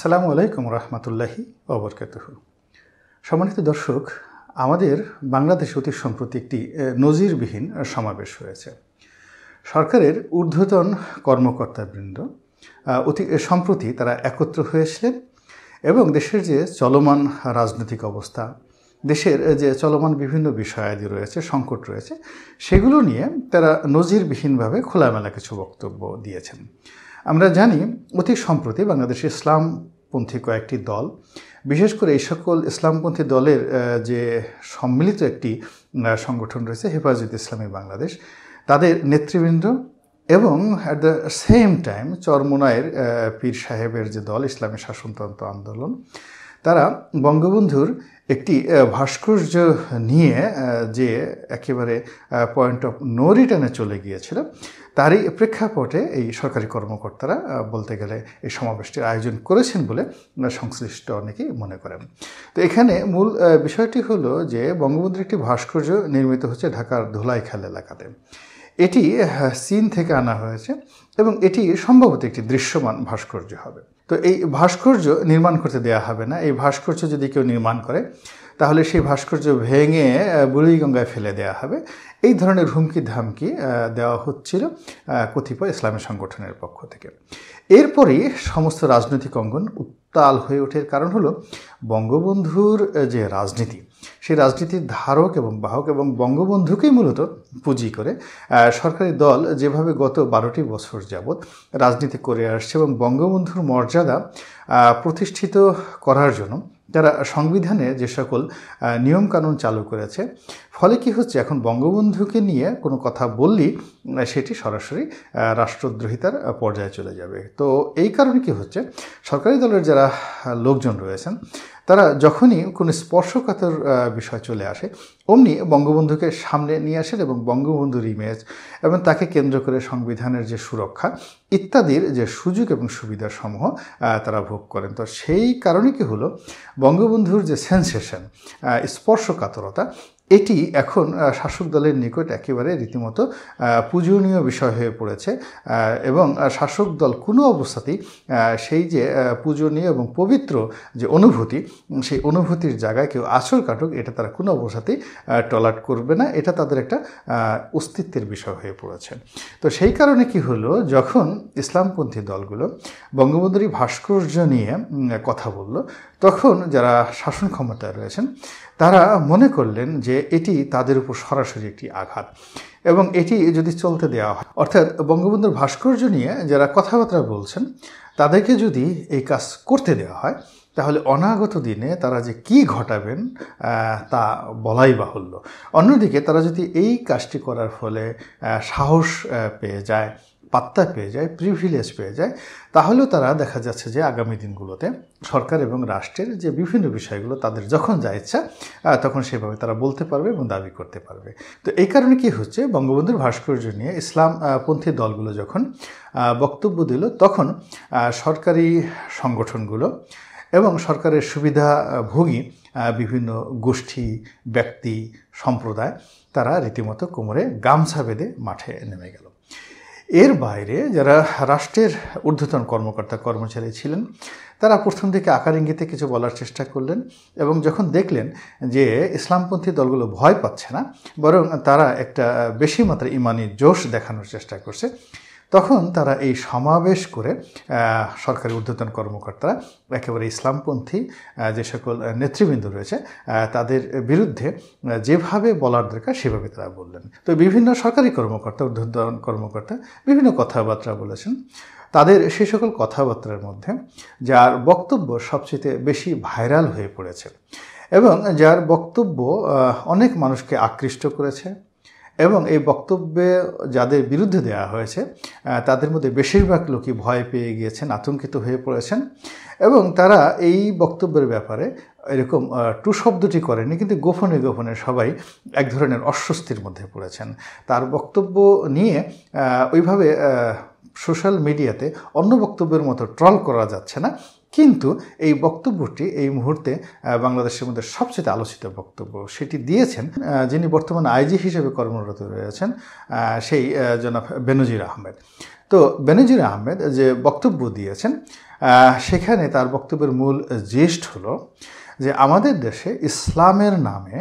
আসসালামু আলাইকুম রহমতুল্লাহি অবরকাত সম্মানিত দর্শক আমাদের বাংলাদেশে অতি সম্প্রতি একটি নজিরবিহীন সমাবেশ হয়েছে সরকারের ঊর্ধ্বতন কর্মকর্তাবৃন্দ অতি সম্প্রতি তারা একত্র হয়েছিলেন এবং দেশের যে চলমান রাজনৈতিক অবস্থা দেশের যে চলমান বিভিন্ন বিষয়াদি রয়েছে সংকট রয়েছে সেগুলো নিয়ে তারা নজিরবিহীনভাবে খোলামেলা কিছু বক্তব্য দিয়েছেন আমরা জানি অতি সম্প্রতি বাংলাদেশে ইসলামপন্থী কয়েকটি দল বিশেষ করে এই সকল ইসলামপন্থী দলের যে সম্মিলিত একটি সংগঠন রয়েছে হেফাজত ইসলামী বাংলাদেশ তাদের নেতৃবৃন্দ এবং অ্যাট দ্য সেম টাইম চরমোনায়ের পীর সাহেবের যে দল ইসলামী শাসনতন্ত্র আন্দোলন তারা বঙ্গবন্ধুর একটি ভাস্কর্য নিয়ে যে একেবারে পয়েন্ট অফ নো রিটার্নে চলে গিয়েছিল তারই প্রেক্ষাপটে এই সরকারি কর্মকর্তারা বলতে গেলে এই সমাবেশটির আয়োজন করেছেন বলে সংশ্লিষ্ট অনেকেই মনে করেন তো এখানে মূল বিষয়টি হলো যে বঙ্গবন্ধুর একটি ভাস্কর্য নির্মিত হচ্ছে ঢাকার ধুলাইখাল এলাকাতে এটি চীন থেকে আনা হয়েছে এবং এটি সম্ভবত একটি দৃশ্যমান ভাস্কর্য হবে তো এই ভাস্কর্য নির্মাণ করতে দেয়া হবে না এই ভাস্কর্য যদি কেউ নির্মাণ করে তাহলে সেই ভাস্কর্য ভেঙে বুড়িগঙ্গায় ফেলে দেওয়া হবে এই ধরনের হুমকি ধামকি দেওয়া হচ্ছিল কতিপয় ইসলামী সংগঠনের পক্ষ থেকে এরপরই সমস্ত রাজনৈতিক অঙ্গন উত্তাল হয়ে ওঠে কারণ হলো বঙ্গবন্ধুর যে রাজনীতি সেই রাজনীতির ধারক এবং বাহক এবং বঙ্গবন্ধুকেই মূলত পুঁজি করে সরকারি দল যেভাবে গত বারোটি বছর যাবৎ রাজনীতি করে আসছে এবং বঙ্গবন্ধুর মর্যাদা প্রতিষ্ঠিত করার জন্য যারা সংবিধানে যে সকল নিয়মকানুন চালু করেছে ফলে কি হচ্ছে এখন বঙ্গবন্ধুকে নিয়ে কোনো কথা বললি সেটি সরাসরি রাষ্ট্রদ্রোহিতার পর্যায়ে চলে যাবে তো এই কারণে কি হচ্ছে সরকারি দলের যারা লোকজন রয়েছেন তারা যখনই কোনো স্পর্শকাতর বিষয় চলে আসে অমনি বঙ্গবন্ধুকে সামনে নিয়ে আসেন এবং বঙ্গবন্ধুর ইমেজ এবং তাকে কেন্দ্র করে সংবিধানের যে সুরক্ষা ইত্যাদির যে সুযোগ এবং সুবিধাসমূহ তারা ভোগ করেন তো সেই কারণে কি হলো বঙ্গবন্ধুর যে সেন্সেশন স্পর্শকাতরতা এটি এখন শাসক দলের নিকট একেবারে রীতিমতো পূজনীয় বিষয় হয়ে পড়েছে এবং শাসক দল কোনো অবস্থাতেই সেই যে পূজনীয় এবং পবিত্র যে অনুভূতি সেই অনুভূতির জায়গায় কেউ আসল কাটুক এটা তারা কোনো অবস্থাতেই টলাট করবে না এটা তাদের একটা অস্তিত্বের বিষয় হয়ে পড়েছে তো সেই কারণে কি হলো যখন ইসলামপন্থী দলগুলো বঙ্গবন্ধুরই ভাস্কর্য নিয়ে কথা বলল তখন যারা শাসন ক্ষমতায় রয়েছেন তারা মনে করলেন যে এটি তাদের উপর সরাসরি একটি আঘাত এবং এটি যদি চলতে দেওয়া হয় অর্থাৎ বঙ্গবন্ধুর ভাস্কর্য নিয়ে যারা কথাবার্তা বলছেন তাদেরকে যদি এই কাজ করতে দেওয়া হয় তাহলে অনাগত দিনে তারা যে কি ঘটাবেন তা বলাই বাহুল্য অন্যদিকে তারা যদি এই কাজটি করার ফলে সাহস পেয়ে যায় পাত্তা পেয়ে যায় প্রিভিলেজ পেয়ে যায় তাহলেও তারা দেখা যাচ্ছে যে আগামী দিনগুলোতে সরকার এবং রাষ্ট্রের যে বিভিন্ন বিষয়গুলো তাদের যখন যা ইচ্ছা তখন সেভাবে তারা বলতে পারবে এবং দাবি করতে পারবে তো এই কারণে কি হচ্ছে বঙ্গবন্ধুর ভাস্কর্য নিয়ে ইসলামপন্থী দলগুলো যখন বক্তব্য দিল তখন সরকারি সংগঠনগুলো এবং সরকারের সুবিধা ভোগী বিভিন্ন গোষ্ঠী ব্যক্তি সম্প্রদায় তারা রীতিমতো কোমরে গামছা বেঁধে মাঠে নেমে গেল এর বাইরে যারা রাষ্ট্রের ঊর্ধ্বতন কর্মকর্তা কর্মচারী ছিলেন তারা প্রথম দিকে আকার ইঙ্গিতে কিছু বলার চেষ্টা করলেন এবং যখন দেখলেন যে ইসলামপন্থী দলগুলো ভয় পাচ্ছে না বরং তারা একটা বেশি মাত্রায় ইমানি জোশ দেখানোর চেষ্টা করছে তখন তারা এই সমাবেশ করে সরকারি ঊর্ধ্বতন কর্মকর্তারা একেবারে ইসলামপন্থী যে সকল নেতৃবৃন্দ রয়েছে তাদের বিরুদ্ধে যেভাবে বলার দরকার সেভাবে তারা বললেন তো বিভিন্ন সরকারি কর্মকর্তা ঊর্ধ্বতন কর্মকর্তা বিভিন্ন কথাবার্তা বলেছেন তাদের সে সকল কথাবার্তার মধ্যে যার বক্তব্য সবচেয়ে বেশি ভাইরাল হয়ে পড়েছে এবং যার বক্তব্য অনেক মানুষকে আকৃষ্ট করেছে এবং এই বক্তব্যে যাদের বিরুদ্ধে দেওয়া হয়েছে তাদের মধ্যে বেশিরভাগ লোকই ভয় পেয়ে গিয়েছেন আতঙ্কিত হয়ে পড়েছেন এবং তারা এই বক্তব্যের ব্যাপারে এরকম টু শব্দটি করেনি কিন্তু গোপনে গোপনে সবাই এক ধরনের অস্বস্তির মধ্যে পড়েছেন তার বক্তব্য নিয়ে ওইভাবে সোশ্যাল মিডিয়াতে অন্য বক্তব্যের মতো ট্রল করা যাচ্ছে না কিন্তু এই বক্তব্যটি এই মুহূর্তে বাংলাদেশের মধ্যে সবচেয়ে আলোচিত বক্তব্য সেটি দিয়েছেন যিনি বর্তমান আইজি হিসেবে কর্মরত রয়েছেন সেই জনাব বেনজির আহমেদ তো বেনজির আহমেদ যে বক্তব্য দিয়েছেন সেখানে তার বক্তব্যের মূল জেস্ট হল যে আমাদের দেশে ইসলামের নামে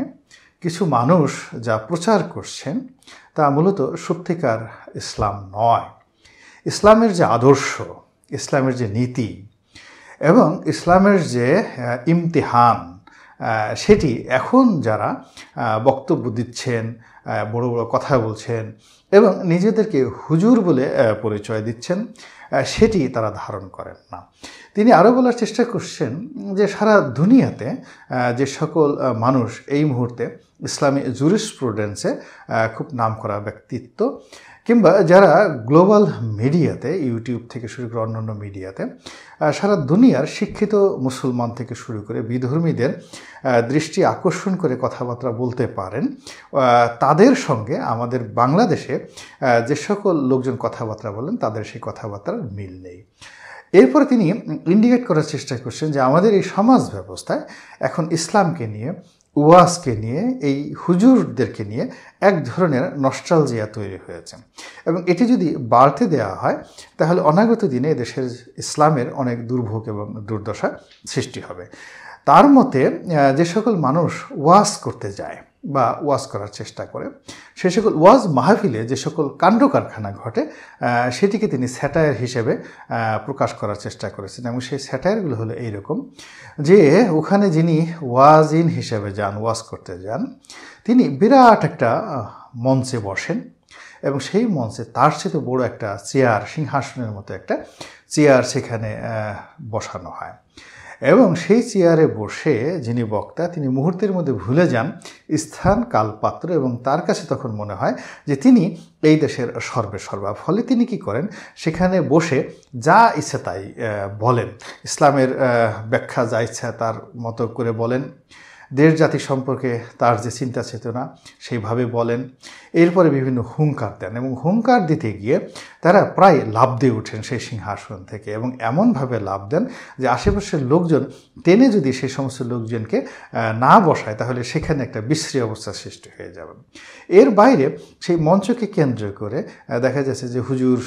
কিছু মানুষ যা প্রচার করছেন তা মূলত সত্যিকার ইসলাম নয় ইসলামের যে আদর্শ ইসলামের যে নীতি এবং ইসলামের যে ইমতিহান সেটি এখন যারা বক্তব্য দিচ্ছেন বড় বড় কথা বলছেন এবং নিজেদেরকে হুজুর বলে পরিচয় দিচ্ছেন সেটি তারা ধারণ করেন না তিনি আরও বলার চেষ্টা করছেন যে সারা দুনিয়াতে যে সকল মানুষ এই মুহূর্তে ইসলামী জুরিস্প্রুডেন্সে খুব নাম করা ব্যক্তিত্ব কিংবা যারা গ্লোবাল মিডিয়াতে ইউটিউব থেকে শুরু করে অন্যান্য মিডিয়াতে সারা দুনিয়ার শিক্ষিত মুসলমান থেকে শুরু করে বিধর্মীদের দৃষ্টি আকর্ষণ করে কথাবার্তা বলতে পারেন তাদের সঙ্গে আমাদের বাংলাদেশে যে সকল লোকজন কথাবার্তা বলেন তাদের সেই কথাবার্তার মিল নেই এরপরে তিনি ইন্ডিকেট করার চেষ্টা করছেন যে আমাদের এই সমাজ ব্যবস্থায় এখন ইসলামকে নিয়ে ওয়াসকে নিয়ে এই হুজুরদেরকে নিয়ে এক ধরনের নস্টালজিয়া তৈরি হয়েছে এবং এটি যদি বাড়তে দেওয়া হয় তাহলে অনাগত দিনে দেশের ইসলামের অনেক দুর্ভোগ এবং দুর্দশা সৃষ্টি হবে তার মতে যে সকল মানুষ ওয়াস করতে যায় বা ওয়াজ করার চেষ্টা করে সে সকল ওয়াজ মাহফিলে যে সকল কাণ্ড কারখানা ঘটে সেটিকে তিনি স্যাটায়ার হিসেবে প্রকাশ করার চেষ্টা করেছেন এবং সেই স্যাটায়ারগুলো হলো এইরকম যে ওখানে যিনি ওয়াজ ইন হিসেবে যান ওয়াজ করতে যান তিনি বিরাট একটা মঞ্চে বসেন এবং সেই মঞ্চে তার সাথে বড় একটা চেয়ার সিংহাসনের মতো একটা চেয়ার সেখানে বসানো হয় এবং সেই চেয়ারে বসে যিনি বক্তা তিনি মুহূর্তের মধ্যে ভুলে যান স্থান কালপাত্র এবং তার কাছে তখন মনে হয় যে তিনি এই দেশের সর্বেসর্বা ফলে তিনি কি করেন সেখানে বসে যা ইচ্ছে তাই বলেন ইসলামের ব্যাখ্যা যা ইচ্ছা তার মতো করে বলেন দেশ জাতি সম্পর্কে তার যে চিন্তা চেতনা সেইভাবে বলেন এরপরে বিভিন্ন হুঙ্কার দেন এবং হুঙ্কার দিতে গিয়ে তারা প্রায় লাভ দিয়ে ওঠেন সেই সিংহাসন থেকে এবং এমনভাবে লাভ দেন যে আশেপাশের লোকজন টেনে যদি সেই সমস্ত লোকজনকে না বসায় তাহলে সেখানে একটা বিশ্রী অবস্থা সৃষ্টি হয়ে যাবে এর বাইরে সেই মঞ্চকে কেন্দ্র করে দেখা যাচ্ছে যে হুজুর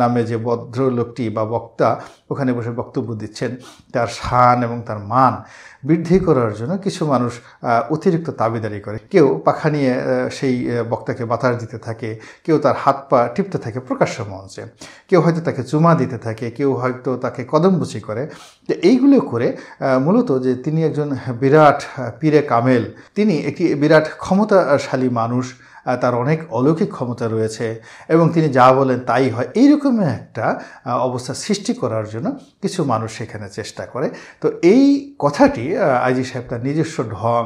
নামে যে ভদ্রলোকটি বা বক্তা ওখানে বসে বক্তব্য দিচ্ছেন তার শান এবং তার মান বৃদ্ধি করার জন্য কিছু মানুষ মানুষ অতিরিক্ত তাবিদারি করে কেউ পাখা নিয়ে সেই বক্তাকে বাতাস দিতে থাকে কেউ তার হাত পা টিপতে থাকে প্রকাশ্য মঞ্চে কেউ হয়তো তাকে চুমা দিতে থাকে কেউ হয়তো তাকে কদমবুচি করে তো এইগুলো করে মূলত যে তিনি একজন বিরাট পীরে কামেল তিনি একটি বিরাট ক্ষমতাশালী মানুষ তার অনেক অলৌকিক ক্ষমতা রয়েছে এবং তিনি যা বলেন তাই হয় এইরকম একটা অবস্থা সৃষ্টি করার জন্য কিছু মানুষ সেখানে চেষ্টা করে তো এই কথাটি আইজি সাহেব তার নিজস্ব ঢং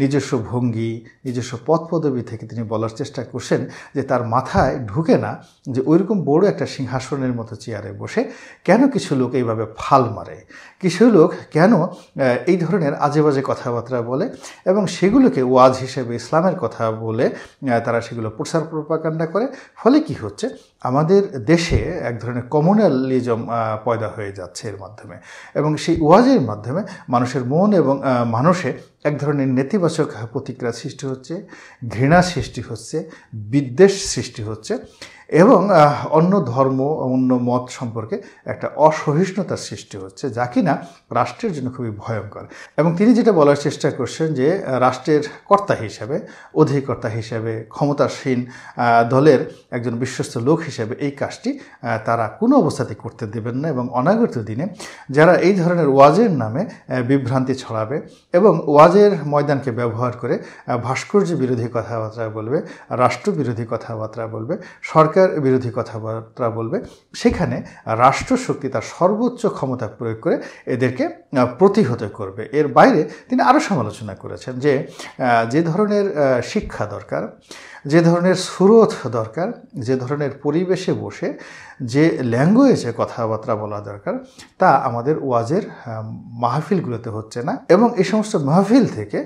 নিজস্ব ভঙ্গি নিজস্ব পথ থেকে তিনি বলার চেষ্টা করছেন যে তার মাথায় ঢুকে না যে ওইরকম বড় একটা সিংহাসনের মতো চেয়ারে বসে কেন কিছু লোক এইভাবে ফাল মারে কিছু লোক কেন এই ধরনের আজে বাজে কথাবার্তা বলে এবং সেগুলোকে ওয়াজ হিসেবে ইসলামের কথা বলে তারা সেগুলো প্রচার প্রপাকাণ্ডা করে ফলে কি হচ্ছে আমাদের দেশে এক ধরনের কমনালিজম পয়দা হয়ে যাচ্ছে এর মাধ্যমে এবং সেই ওয়াজের মাধ্যমে মানুষের মন এবং মানুষে এক ধরনের নেতিবাচক প্রতিক্রিয়া সৃষ্টি হচ্ছে ঘৃণা সৃষ্টি হচ্ছে বিদ্বেষ সৃষ্টি হচ্ছে এবং অন্য ধর্ম অন্য মত সম্পর্কে একটা অসহিষ্ণুতার সৃষ্টি হচ্ছে যা কিনা রাষ্ট্রের জন্য খুবই ভয়ঙ্কর এবং তিনি যেটা বলার চেষ্টা করছেন যে রাষ্ট্রের কর্তা হিসাবে অধিকর্তা হিসাবে ক্ষমতাসীন দলের একজন বিশ্বস্ত লোক হিসেবে এই কাজটি তারা কোনো অবস্থাতে করতে দেবেন না এবং অনাগত দিনে যারা এই ধরনের ওয়াজের নামে বিভ্রান্তি ছড়াবে এবং ওয়াজের ময়দানকে ব্যবহার করে ভাস্কর্য বিরোধী কথাবার্তা বলবে রাষ্ট্রবিরোধী কথাবার্তা বলবে সরকার সরকার বিরোধী কথাবার্তা বলবে সেখানে রাষ্ট্রশক্তি তার সর্বোচ্চ ক্ষমতা প্রয়োগ করে এদেরকে প্রতিহত করবে এর বাইরে তিনি আরও সমালোচনা করেছেন যে যে ধরনের শিক্ষা দরকার যে ধরনের স্রোত দরকার যে ধরনের পরিবেশে বসে যে ল্যাঙ্গুয়েজে কথাবার্তা বলা দরকার তা আমাদের ওয়াজের মাহফিলগুলোতে হচ্ছে না এবং এই সমস্ত মাহফিল থেকে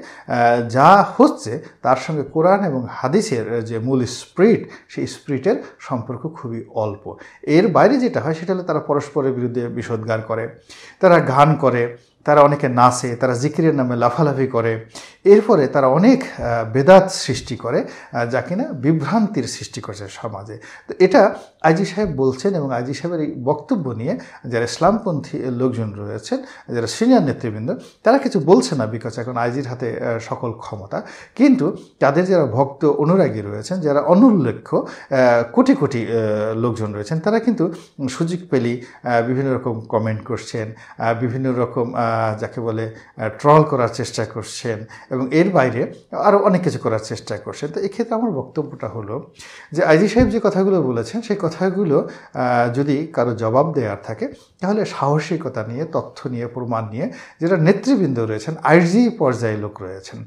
যা হচ্ছে তার সঙ্গে কোরআন এবং হাদিসের যে মূল স্প্রিট সেই স্প্রিটের সম্পর্ক খুবই অল্প এর বাইরে যেটা হয় সেটা হলে তারা পরস্পরের বিরুদ্ধে বিষোদ্গার করে তারা গান করে তারা অনেকে নাচে তারা জিকিরের নামে লাফালাফি করে এরপরে তারা অনেক বেদাত সৃষ্টি করে যা কিনা বিভ্রান্তির সৃষ্টি করছে সমাজে তো এটা আজি সাহেব বলছেন এবং আজি সাহেবের এই বক্তব্য নিয়ে যারা ইসলামপন্থী লোকজন রয়েছেন যারা সিনিয়র নেতৃবৃন্দ তারা কিছু বলছে না বিকজ এখন আইজির হাতে সকল ক্ষমতা কিন্তু তাদের যারা ভক্ত অনুরাগী রয়েছেন যারা অনুল্লেখ্য কোটি কোটি লোকজন রয়েছেন তারা কিন্তু সুযোগ পেলেই বিভিন্ন রকম কমেন্ট করছেন বিভিন্ন রকম যাকে বলে ট্রল করার চেষ্টা করছেন এবং এর বাইরে আরও অনেক কিছু করার চেষ্টা করছেন তো এক্ষেত্রে আমার বক্তব্যটা হলো যে আইজি সাহেব যে কথাগুলো বলেছেন সেই কথাগুলো যদি কারো জবাব দেওয়ার থাকে তাহলে সাহসিকতা নিয়ে তথ্য নিয়ে প্রমাণ নিয়ে যেটা নেতৃবৃন্দ রয়েছেন আইজি পর্যায়ে লোক রয়েছেন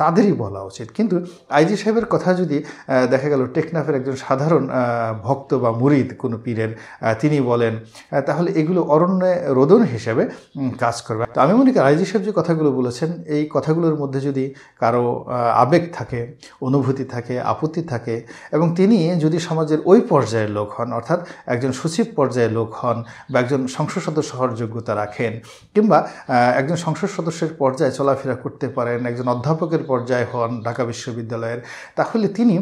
তাদেরই বলা উচিত কিন্তু আইজি সাহেবের কথা যদি দেখা গেল টেকনাফের একজন সাধারণ ভক্ত বা মুরিদ কোনো পীরের তিনি বলেন তাহলে এগুলো অরণ্যে রোদন হিসেবে কাজ কাজ করবে তো আমি মনে করি রাইজি সাহেব যে কথাগুলো বলেছেন এই কথাগুলোর মধ্যে যদি কারো আবেগ থাকে অনুভূতি থাকে আপত্তি থাকে এবং তিনি যদি সমাজের ওই পর্যায়ের লোক হন অর্থাৎ একজন সচিব পর্যায়ের লোক হন বা একজন সংসদ সদস্য হওয়ার যোগ্যতা রাখেন কিংবা একজন সংসদ সদস্যের পর্যায়ে চলাফেরা করতে পারেন একজন অধ্যাপকের পর্যায়ে হন ঢাকা বিশ্ববিদ্যালয়ের তাহলে তিনি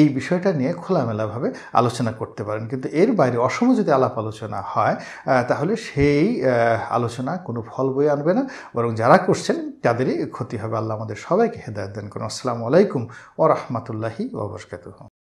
এই বিষয়টা নিয়ে খোলামেলাভাবে আলোচনা করতে পারেন কিন্তু এর বাইরে অসম যদি আলাপ আলোচনা হয় তাহলে সেই আলোচনা কোনো ফল ফল বয়ে আনবে না বরং যারা করছেন তাদেরই ক্ষতি হবে আল্লাহ আমাদের সবাইকে হেদায়ত দেন করুন আসসালামু আলাইকুম ও রহমতুল্লাহি ওবরকাত